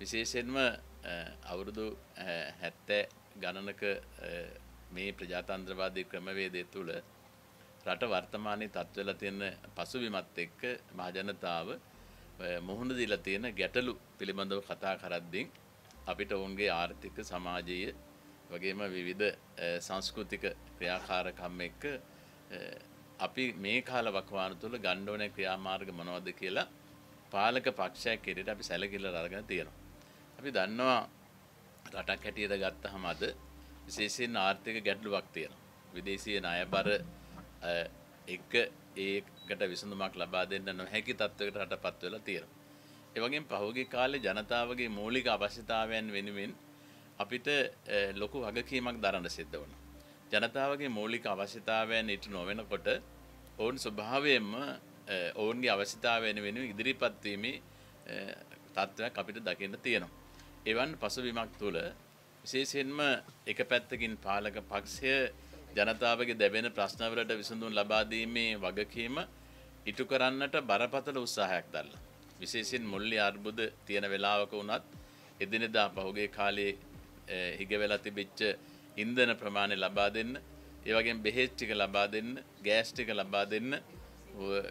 විශේෂයෙන්ම අවුරුදු හැත්තෑ ගණනක මේ ප්‍රජාතන්ත්‍රවාදී ක්‍රමවේදය තුළ රට වර්තමානය තත්වල තියෙන පසුවිමත් එක්ක මහජනතාව මුහුණ දීලා තියෙන ගැටලු පිළිබඳව කතා කරද්දී අපිට ඔවුන්ගේ ආර්ථික සමාජීය වගේම විවිධ සංස්කෘතික ක්‍රියාකාරකම් එක්ක අපි මේ කාල වකවාන තුළ ගණ්ඩෝන ක්‍රියාමාර්ග මොනවද කියලා පාලක පක්ෂයක් කෙරට අපි සැලකිල්ල අරගෙන තියෙනවා. අපි දන්නවා රටක් හැටියට ගත්තහම අද විශේෂයෙන් ආර්ථික ගැටලුවක් තියෙනවා විදේශීය ණයබර එක ඒකට විසඳුමක් ලබා දෙන්න නොහැකි තත්වයකට රටපත් වෙලා තියෙනවා ඒ වගේම පහුගිය කාලේ ජනතාවගේ මූලික අවශ්‍යතාවයන් වෙනුවෙන් අපිට ලොකු වගකීමක් දරන්න සිද්ධ වුණා ජනතාවගේ මූලික අවශ්‍යතාවයන් ඉටු නොවනකොට ඔවුන් ස්වභාවයෙන්ම ඔවුන්ගේ අවශ්‍යතාවයන් වෙනුවෙන් ඉදිරිපත් වීමේ තත්ත්වයක් අපිට දකින්න තියෙනවා එවන් පසුබිමක් තුළ විශේෂයෙන්ම එක පැත්තකින් පාලක පක්ෂය ජනතාවගේ දැබෙන ප්‍රශ්නවලට විසඳුම් ලබාදීමේ වගකීම ඉටු කරන්නට බරපතල උත්සාහයක් දල්ල. විශේෂෙන් මුල්ලි අර්බුද තියෙන වෙලාවක වුණත් එදිනෙදා පහුගේ කාලේ හිගවෙලා තිබිච්ච ඉන්දන ප්‍රමාණය ලබා දෙන්න ඒවගේ බෙහෙච්චික ලබා දෙන්න ගෑස්්ටික ලබා දෙන්න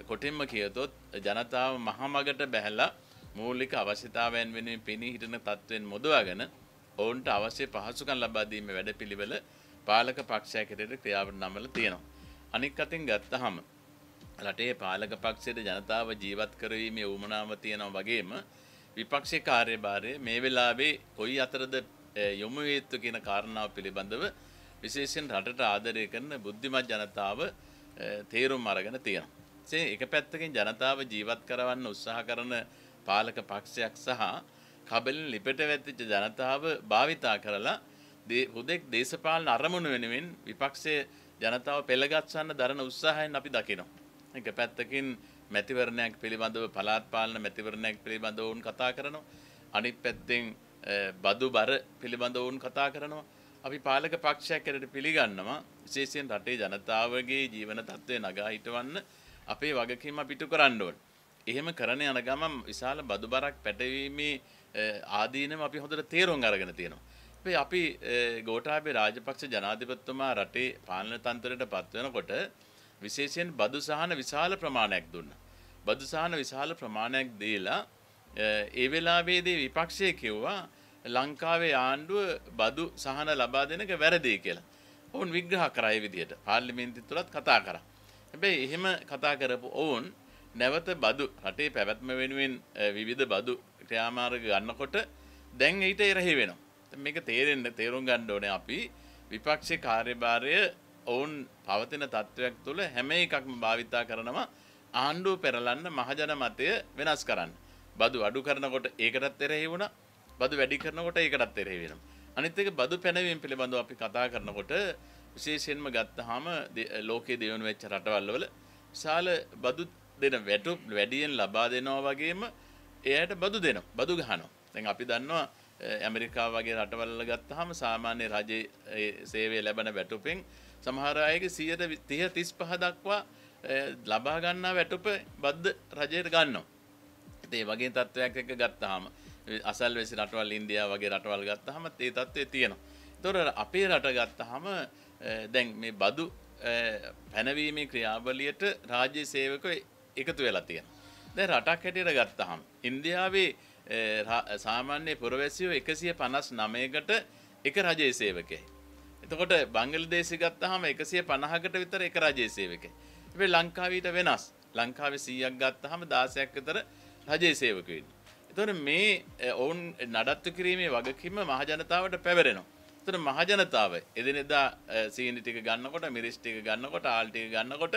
කොටින්ම කියතොත් ජනතාව මහමගට බැහැලා මූලික අවශ්‍යතාවයන් වෙනුවෙන් පෙනී හිටින තත්ත්වෙන් මුදවාගෙන ඔවුන්ට අවශ්‍ය පහසුකම් ලබා දීමේ වැඩපිළිවෙල පාලක පක්ෂයක් හැටියට ක්‍රියාවට නම්වලා තියෙනවා. අනික් අතින් ගත්තහම රටේ පාලක පක්ෂයේ ජනතාව ජීවත් කරවීමේ උවමනාව තියෙනවා වගේම විපක්ෂයේ කාර්යභාරය මේ වෙලාවේ කොයි අතරද යොමු වේත්තු කියන කාරණාව පිළිබඳව විශේෂයෙන් රටට ආදරය කරන බුද්ධිමත් ජනතාව තේරුම් අරගෙන තියෙනවා. ඒ එක පැත්තකින් ජනතාව ජීවත් කරවන්න උත්සාහ කරන පාලක පක්ෂයක් සහ කබලින් ලිපට වැතිච්ච ජනතාව භාවිතා කරලා හුදෙක් දේශපාලන අරමුණු වෙනුවෙන් විපක්ෂය ජනතාව පෙළගත්සන්න දරන උත්සාහයෙන් අපි දකිනවා. එක පැත්තකින් මැතිවරණයක් පිළිබඳව පලාත් පාලන මැතිවරණයක් පිළිබඳව වුන් කතා කරනවා. අනිත් පැත්තෙන් බදු බර පිළිබඳව වුන් කතා කරනවා. අපි පාලක පක්ෂයක් කරට පිළිගන්නවා විශේෂයෙන් රටේ ජනතාවගේ ජීවන තත්ත්වය නගා හිටවන්න අපේ වගකීම පිටු කරන්න ඕනේ. එහෙම කරන යන ගමන් විශාල බදු බරක් පැටවීමේ ආදීනම අපි හොඳට තේරුම් අරගෙන තියෙනවා. අපි අපි ගෝඨාභය රාජපක්ෂ ජනාධිපතිතුමා රටේ පාලන තන්ත්‍රයට පත් වෙනකොට විශේෂයෙන් බදු සහන විශාල ප්‍රමාණයක් දුන්නා. බදු සහන විශාල ප්‍රමාණයක් දීලා ඒ වෙලාවේදී විපක්ෂය කිව්වා ලංකාවේ ආණ්ඩුව බදු සහන ලබා දෙනක වැරදි කියලා. ඔවුන් විග්‍රහ කරා ඒ විදිහට. පාර්ලිමේන්තුව තුලත් කතා කරා. හැබැයි එහෙම කතා කරපු ඔවුන් නැවත බදු රටේ පැවැත්ම වෙනුවෙන් විවිධ බදු ක්‍රියාමාර්ග ගන්නකොට දැන් ඊට එරහි වෙනවා. මේක තේරෙන්න තේරුම් ගන්න ඕනේ අපි විපක්ෂේ කාර්යභාරය ඔවුන් පවතින තත්ත්වයක් තුළ හැම එකක්ම භාවිතා කරනවා ආණ්ඩුව පෙරලන්න මහජන මතය වෙනස් කරන්න. බදු අඩු කරනකොට ඒකටත් එරෙහි වුණා. බදු වැඩි කරනකොට ඒකටත් එරෙහි වෙනවා. අනිත් එක බදු පැනවීම පිළිබඳව අපි කතා කරනකොට විශේෂයෙන්ම ගත්තාම ලෝකයේ දියුණු වෙච්ච රටවල් වල විශාල බදු දෙන වැටු වැඩියෙන් ලබා දෙනවා වගේම එයට බදු දෙන බදු ගහනෝ තැන් අපි දන්නවා ඇමරිකා වගේ රටවල්ල ගත්තහම සාමාන්‍ය රජයේ සේවේ ලැබන වැටුපෙන් සමහරයගේ සියයට විත්තිය තිස් පහදක්වා ලබාගන්නා වැටුප බද්ධ රජයට ගන්නවා. ඒ වගේ තත්ත්වයක් එක ගත්තාහම අසල් වෙසි රටවල් ඉන්දයා වගේ රටවල් ගත්තහම ඒ තත්ත්වය තියෙනවා. තොර අපේ රට ගත්තහම දැන් මේ බදු පැනවීමේ ක්‍රියාවලියට රාජ්‍ය සේවක එකතු වෙලා තියෙන. දැන් රටක් හැටියට ගත්තහම ඉන්දියාවේ සාමාන්‍ය පුරවැසියෝ 159කට එක රජයේ සේවකයෙක්. එතකොට බංගලදේශය ගත්තහම 150කට විතර එක රජයේ සේවකයෙක්. ඉතින් ලංකාවීට වෙනස්. ලංකාවේ 100ක් ගත්තහම 16ක් විතර රජයේ සේවකයෝ ඉන්නවා. එතකොට මේ ඔවුන් නඩත්තු කිරීමේ වගකීම මහජනතාවට පැවරෙනවා. එතන මහජනතාව එදිනෙදා සීනි ටික ගන්නකොට මිරිස් ටික ගන්නකොට ආල් ටික ගන්නකොට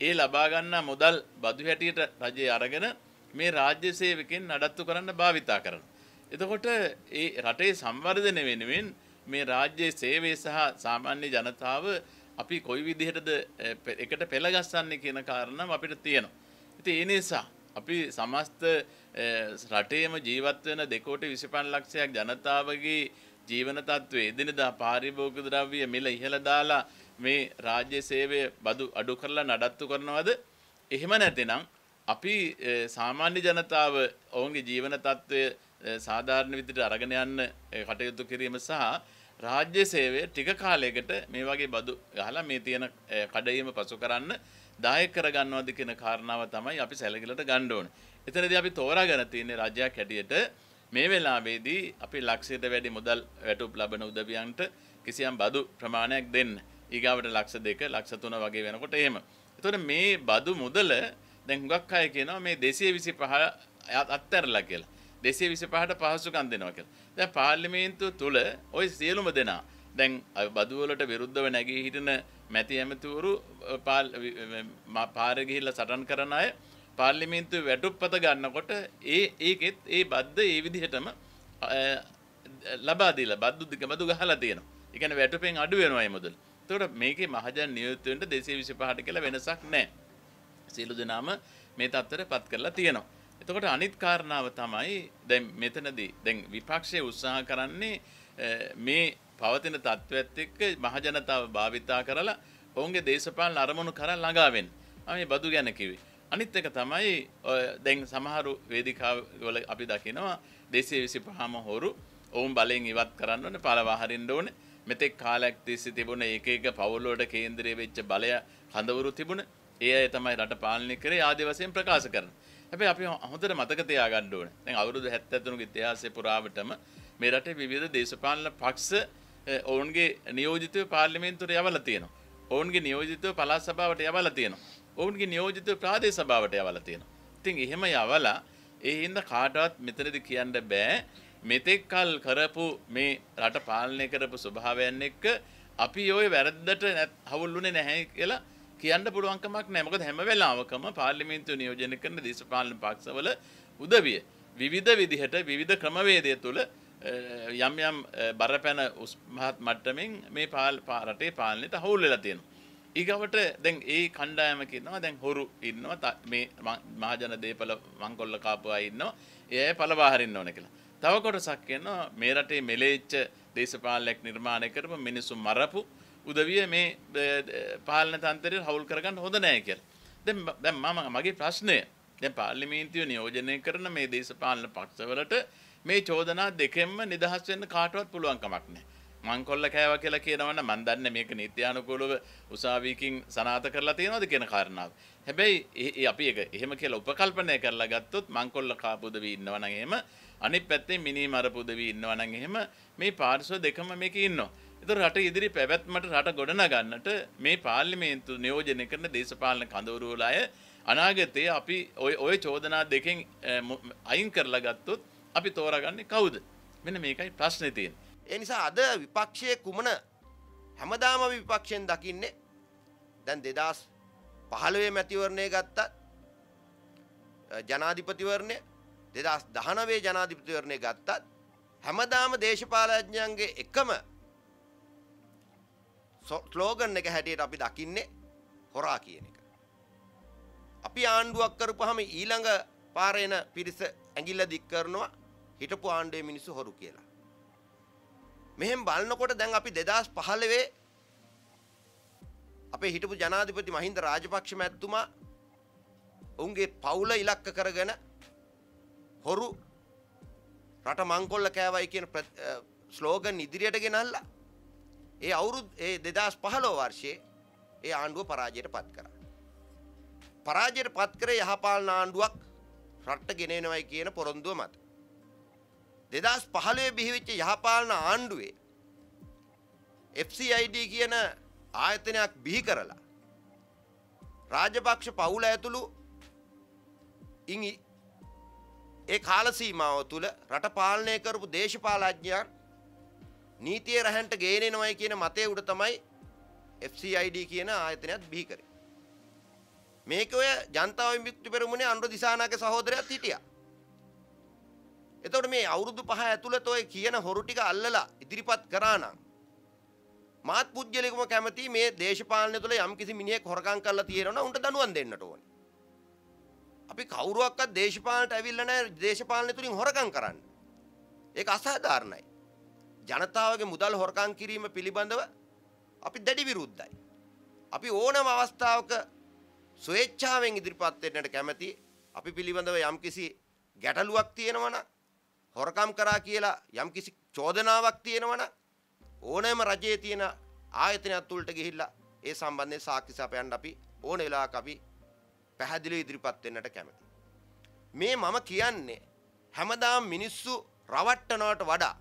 ඒ ලබා ගන්නා මුදල් බදු හැටියට රජය අරගෙන මේ රාජ්‍ය සේවකෙන් නඩත්තු කරන්න භාවිතා කරනවා. එතකොට ඒ රටේ සංවර්ධනය වෙනුවෙන් මේ රාජ්‍ය සේවය සහ සාමාන්‍ය ජනතාව අපි කොයි විදිහටද එකට පෙළගස්සන්නේ කියන කාරණා අපිට තියෙනවා. ඉතින් ඒ නිසා අපි සමස්ත රටේම ජීවත් වෙන 2 කෝටි 25 ලක්ෂයක් ජනතාවගේ ජීවන තත්ත්වයේ එදිනදා පාරිභෝගික ද්‍රව්‍ය මිල ඉහළ දාලා මේ රාජ්‍ය සේවය බදු අඩු කරලා නඩත්තු කරනවද? එහෙම නැතිනම් අපි සාමාන්‍ය ජනතාව ඔවුන්ගේ ජීවන තත්ත්වය සාධාරණ විදිහට අරගෙන යන්න කටයුතු කිරීම සහ රාජ්‍ය සේවය ටික කාලයකට මේ වගේ බදු ගහලා මේ තියෙන කඩයිම පසු කරන්න දායක කරගන්නවද කියන කාරණාව තමයි අපි සැලකිලට ගන්න ඕනේ. එතනදී අපි තෝරාගෙන තියෙන්නේ රාජ්‍යයක් හැටියට මේ වෙලාවේදී අපි ලක්ෂයට වැඩි මුදල් වැටුප් ලබන උදවියන්ට කිසියම් බදු ප්‍රමාණයක් දෙන්න. ඊගාවට ලක්ෂ දෙක ලක්ෂ තුන වගේ වෙනකොට එහෙම. එතකොට මේ බදු මුදල දැන් හුඟක් අය කියනවා මේ 225 අත්හැරලා කියලා. 225ට පහසුකම් දෙනවා කියලා. දැන් පාර්ලිමේන්තුව තුල ওই සියලුම දෙනා දැන් බදු වලට විරුද්ධව නැගී හිටින මැති ඇමතිවරු පාර ගිහිල්ලා සටන් කරන අය පාර්ලිමේන්තුවේ වැටුප්පත ගන්නකොට ඒ ඒකෙත් ඒ බද්ද ඒ විදිහටම ලබා දීලා බද්දු දිග බදු ගහලා තියෙනවා. ඒ කියන්නේ වැටුපෙන් අඩු වෙනවායි මුදල්. එතකොට මේකේ මහජන නියුත්වෙන්ට 225ට කියලා වෙනසක් නැහැ. සියලු දෙනාම මේ தත්තරපත් කරලා තියෙනවා. එතකොට අනිත් කාරණාව තමයි දැන් මෙතනදී දැන් විපක්ෂය උත්සාහ කරන්නේ මේ පවතින තත්ත්වයත් එක්ක මහජනතාව භාවිතා කරලා ඔවුන්ගේ දේශපාලන අරමුණු කරා ළඟා වෙන්න. මේ බදු ගැන කිව්වේ. අනිත් එක තමයි දැන් සමහරු වේදිකාවල අපි දකිනවා 225ම හොරු ඔවුන් බලෙන් ඉවත් කරන්න ඕනේ පළවා හරින්න ඕනේ. මෙතෙක් කාලයක් තිස්සේ තිබුණ ඒක එක පවුලවලට කේන්ද්‍රය වෙච්ච බලය හඳවුරු තිබුණ ඒ අය තමයි රට පාලනය කරේ ආදි වශයෙන් ප්‍රකාශ කරන. හැබැයි අපි හොඳට මතක තියාගන්න ඕනේ. දැන් අවුරුදු 73 ක ඉතිහාසය පුරාවටම මේ රටේ විවිධ දේශපාලන පක්ෂ ඔවුන්ගේ නියෝජිතව පාර්ලිමේන්තුවට යවලා තියෙනවා. ඔවුන්ගේ නියෝජිතව පළාත් සභාවට යවලා තියෙනවා. ඔවුන්ගේ නියෝජිතව ප්‍රාදේශ සභාවට යවලා තියෙනවා. ඉතින් එහෙම යවලා ඒ හින්දා කාටවත් මෙතනදී කියන්න බෑ මෙතෙක් කල් කරපු මේ රට පාලනය කරපු ස්වභාවයන් එක්ක අපි ඔය වැරද්දට හවුල්ලුනේ නැහැ කියලා කියන්න පුළුවන්කමක් නෑ මොකද හැම වෙලාවකම පාර්ලිමේන්තුව නියෝජනය කරන දේශපාලන පක්ෂවල උදවිය විවිධ විදිහට විවිධ ක්‍රමවේදය තුළ යම් යම් බරපැන උස්මහත් මට්ටමින් මේ පාල් පාරටේ පාලනයට හවුල් වෙලා තියෙනවා. ඊගවට දැන් ඒ කණ්ඩායම කියනවා දැන් හොරු ඉන්නවා මේ මහජන දේපල මංකොල්ල කාපුවා ඉන්නවා. ඒ අය පළවා හරින්න ඕන කියලා. තව කොටසක් එනවා මේ රටේ මෙලෙච්ච දේශපාලනයක් නිර්මාණය කරපු මිනිස්සු මරපු උදවිය මේ පාලන තන්ත්‍රය හවුල් කරගන්න හොඳ නෑ කියලා. දැන් දැන් මම මගේ ප්‍රශ්නය දැන් පාර්ලිමේන්තුව නියෝජනය කරන මේ දේශපාලන පක්ෂවලට මේ චෝදනා දෙකෙන්ම නිදහස් වෙන්න කාටවත් පුළුවන් කමක් නැහැ. මංකොල්ල කෑව කියලා කියනවන්න මන් දන්න මේක නිත්‍යානුකූලව උසාවීකින් සනාත කරලා තියෙනවද කියන කාරණාව. හැබැයි අපි එක එහෙම කියලා උපකල්පනය කරලා ගත්තොත් මංකොල්ල කාපුදවී ඉන්නවනම් එහෙම අනිත් පැත්තේ මිනී මරපුදවී ඉන්නවනම් එහෙම මේ පාර්ශ්ව දෙකම මේකේ ඉන්නවා. ඒතර රට ඉදිරි පැවැත්මට රට ගොඩනගන්නට මේ පාර්ලිමේන්තු නියෝජනය කරන දේශපාලන කඳවුරු වල අය අනාගතයේ අපි ඔය ඔය චෝදනා දෙකෙන් අයින් කරලා ගත්තොත් අපි තෝරාගන්නේ කවුද? මෙන්න මේකයි ප්‍රශ්නේ තියෙන්නේ. ඒ නිසා අද විපක්ෂයේ කුමන හැමදාම අපි විපක්ෂයෙන් දකින්නේ දැන් 2015 මැතිවරණය ගත්තත් ජනාධිපතිවරණය 2019 ජනාධිපතිවරණය ගත්තත් හැමදාම දේශපාලඥයන්ගේ එකම ස්ලෝගන් එක හැටියට අපි දකින්නේ හොරා කියන එක. අපි ආණ්ඩුවක් කරපුවාම ඊළඟ පාරේන පිරිස ඇඟිල්ල දික් කරනවා හිටපු ආණ්ඩුවේ මිනිස්සු හොරු කියලා. මෙහෙම බලනකොට දැන් අපි 2015 අපේ හිටපු ජනාධිපති මහින්ද රාජපක්ෂ මැතිතුමා ඔවුන්ගේ පවුල ඉලක්ක කරගෙන හොරු රට මංකොල්ල කෑවයි කියන ස්ලෝගන් ඉදිරියට ගෙනල්ලා ඒ අවුරුදු ඒ 2015 වර්ෂයේ ඒ ආණ්ඩුව පරාජයට පත් කරා. පරාජයට පත් කරේ යහපාලන ආණ්ඩුවක් රට්ට ගෙනෙනවයි කියන පොරොන්දුව මත. දෙදස් පහළේ බිහිවෙච්ච යහපාලන ආණ්ඩුවේ FCID කියන ආයතනයක් බිහි කරලා රාජපක්ෂ පවුල ඇතුළු ඉං ඒ කාලසීමාව තුළ රට පාලනය කරපු දේශපාලඥයන් නීතිය රැහන්ට ගේනෙනවයි කියන මතය උඩ තමයි FCID කියන ආයතනයක් බිහි කරේ. මේක ඔය ජනතාව විමුක්ති පෙරමුණේ අනුර දිසානාගේ සහෝදරයත් හිටියා. එතකොට මේ අවුරුදු පහ ඇතුළත ඔය කියන හොරු ටික අල්ලලා ඉදිරිපත් කරා නම් මාත් පුජ්‍යලෙකම කැමති මේ දේශපාලනය තුළ යම්කිසි මිනිහෙක් හොරකම් කරලා තියෙනවා උන්ට දනුවම් දෙන්නට ඕනේ. අපි කවුරුවක්වත් දේශපාලනට ඇවිල්ලා නැහැ දේශපාලනය තුලින් හොරකම් කරන්න. ඒක අසාධාරණයි. ජනතාවගේ මුදල් හොරකම් කිරීම පිළිබඳව අපි දැඩි විරුද්ධයි. අපි ඕනම අවස්ථාවක ස්වේච්ඡාවෙන් ඉදිරිපත් වෙන්නට කැමති. අපි පිළිබඳව යම්කිසි ගැටලුවක් තියෙනවා නම් හොරකම් කරා කියලා යම් කිසි චෝදනාවක් තියෙනවනම් ඕනෑම රජයේ තියෙන ආයතනයක් තුළට ගිහිල්ලා ඒ සම්බන්ධයෙන් සාක්ෂි සපයන්න අපි ඕන වෙලාවක අපි පැහැදිලිව ඉදිරිපත් වෙන්නට කැමතියි. මේ මම කියන්නේ හැමදාම මිනිස්සු රවට්ටනවට වඩා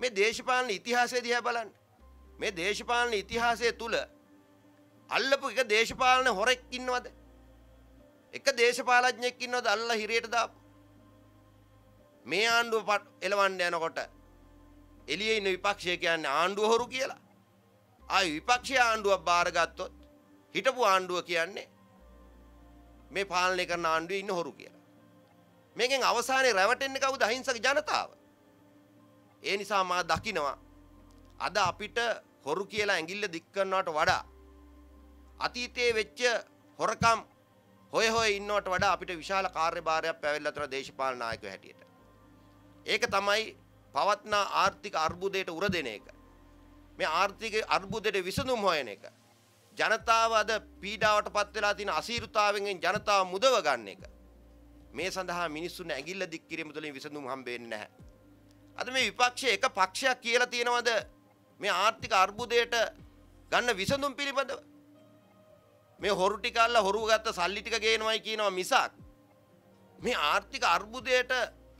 මේ දේශපාලන ඉතිහාසය දිහා බලන්න. මේ දේශපාලන ඉතිහාසය තුල අල්ලපු එක දේශපාලන හොරෙක් ඉන්නවද? එක දේශපාලඥයෙක් ඉන්නවද අල්ලා හිරේට දාපු? මේ ආණ්ඩුව එලවන්න යනකොට එළියේ ඉන්න විපක්ෂය කියන්නේ ආණ්ඩුව හොරු කියලා. ආයි විපක්ෂය ආණ්ඩුවක් බාරගත්තොත් හිටපු ආණ්ඩුව කියන්නේ මේ පාලනය කරන ආණ්ඩුවේ ඉන්න හොරු කියලා. මේකෙන් අවසානයේ රැවටෙන්නේ කවුද? අහිංසක ජනතාව. ඒ නිසා මා දකිනවා අද අපිට හොරු කියලා ඇඟිල්ල දික් කරනවට වඩා අතීතයේ වෙච්ච හොරකම් හොය හොය ඉන්නවට වඩා අපිට විශාල කාර්යභාරයක් පැවැල්ලා තියෙන දේශපාලන නායකයෝ හැටියට. ඒක තමයි පවත්නා ආර්ථික අර්බුදයට උර දෙන එක. මේ ආර්ථික අර්බුදයට විසඳුම් හොයන එක. ජනතාව අද පීඩාවටපත් වෙලා තියෙන අසීරුතාවෙන් ජනතාව මුදව ගන්න එක. මේ සඳහා මිනිස්සුන් ඇඟිල්ල දික් කිරීම තුළින් විසඳුම් හම්බෙන්නේ නැහැ. අද මේ විපක්ෂයේ එක පක්ෂයක් කියලා තියෙනවද මේ ආර්ථික අර්බුදයට ගන්න විසඳුම් පිළිබඳව? මේ හොරු ටික අල්ල හොරුව ගත්ත සල්ලි ටික ගේනවයි කියනවා මිසක් මේ ආර්ථික අර්බුදයට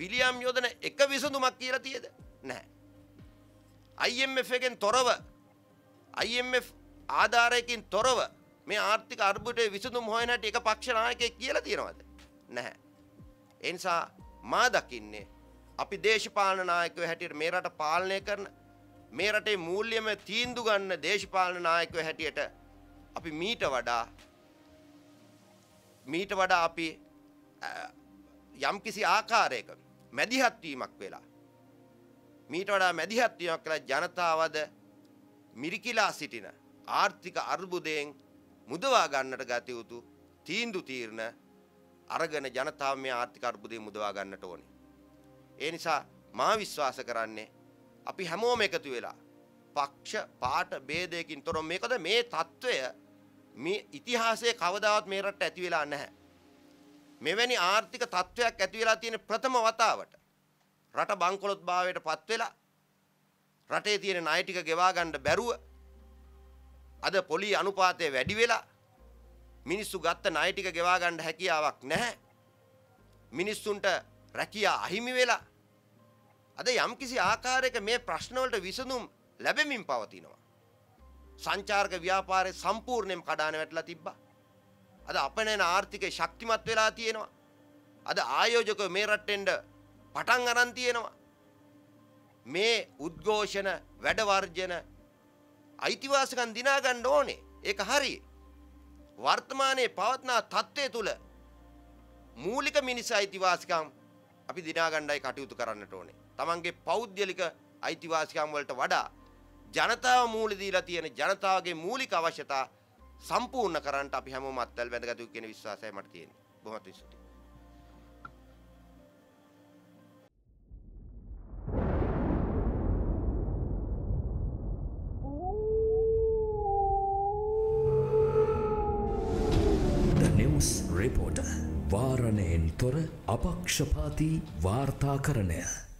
පිළියම් යොදන එක විසඳුමක් කියලා තියද නැහැ IMF එකෙන් තොරව IMF ආධාරයකින් තොරව මේ ආර්ථික අර්බුදයේ විසඳුම් හොයනට එක පක්ෂ නායකයෙක් කියලා තියනවද නැහැ ඒ නිසා මා දකින්නේ අපි දේශපාලන නායකයෝ හැටියට මේ රට පාලනය කරන මේ රටේ මූල්‍යම තීන්දු ගන්න දේශපාලන නායකයෝ හැටියට අපි මීට වඩා මීට වඩා අපි යම්කිසි ආකාරයක මැදිහත් වීමක් වෙලා මීට වඩා මැදිහත් වීමක් කළ ජනතාවද මිරිකිලා සිටින ආර්ථික අර්බුදයෙන් මුදවා ගන්නට ගත යුතු තීන්දු තීරණ අරගෙන ජනතාව මේ ආර්ථික අර්බුදය මුදවා ගන්නට ඕනේ. ඒ නිසා මා විශ්වාස කරන්නේ අපි හැමෝම එකතු වෙලා පක්ෂ පාට ભેදයකින් තොරව මේකද මේ తত্ত্বය මේ ඉතිහාසයේ කවදාවත් මේ රටට ඇති වෙලා නැහැ. මෙවැනි ආර්ථික තත්ත්වයක් ඇති වෙලා තියෙන ප්‍රථම වතාවට රට බංකොලොත් භාවයට පත් වෙලා රටේ තියෙන ණය ටික ගෙවා ගන්න බැරුව අද පොලී අනුපාතය වැඩි වෙලා මිනිස්සු ගත්ත ණය ටික ගෙවා ගන්න හැකියාවක් නැහැ මිනිස්සුන්ට රැකියා අහිමි වෙලා අද යම්කිසි ආකාරයක මේ ප්‍රශ්නවලට විසඳුම් ලැබෙමින් පවතිනවා සංචාරක ව්‍යාපාරය සම්පූර්ණයෙන් කඩාන වැටලා තිබ්බා අද අපනෑන ආර්ථිකය ශක්තිමත් වෙලා තියෙනවා. අද ආයෝජකව මේ රට්ටෙන්ඩ පටන් අරන් තියෙනවා. මේ උද්ඝෝෂණ වැඩවර්ජන අයිතිවාසකන් දිනාගන්න ඕනේ. ඒක හරි. වර්තමානයේ පවත්නා තත්ත්වය තුල මූලික මිනිස් අයිතිවාසිකම් අපි දිනාගණ්ඩයි කටයුතු කරන්නට ඕනේ. තමන්ගේ පෞද්ගලික අයිතිවාසිකම් වලට වඩා ජනතාව මූලදීලා තියෙන ජනතාවගේ මූලික අවශ්‍යතා සම්පූර්ණ කරන්න අපි හැමෝම අත්වල බැඳගත් කියන විශ්වාසය මට තියෙනවා බොහොම ස්තුතියි රිපෝට වාරණයෙන් තොර අපක්ෂපාති වාර්තා කරණය